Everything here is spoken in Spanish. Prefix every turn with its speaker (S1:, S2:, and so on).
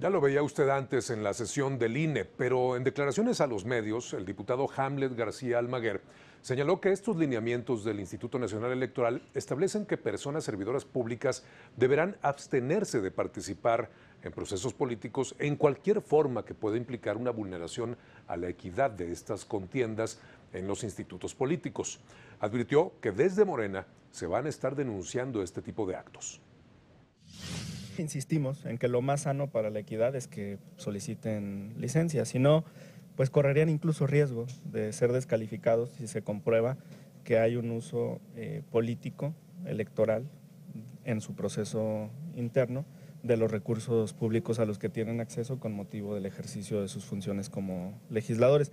S1: Ya lo veía usted antes en la sesión del INE, pero en declaraciones a los medios, el diputado Hamlet García Almaguer señaló que estos lineamientos del Instituto Nacional Electoral establecen que personas servidoras públicas deberán abstenerse de participar en procesos políticos en cualquier forma que pueda implicar una vulneración a la equidad de estas contiendas en los institutos políticos. Advirtió que desde Morena se van a estar denunciando este tipo de actos.
S2: Insistimos en que lo más sano para la equidad es que
S1: soliciten
S2: licencia, si no, pues correrían incluso riesgo de ser descalificados si se comprueba que hay un uso eh, político, electoral, en su proceso interno de los recursos públicos a los que tienen acceso con motivo del ejercicio de sus funciones como legisladores.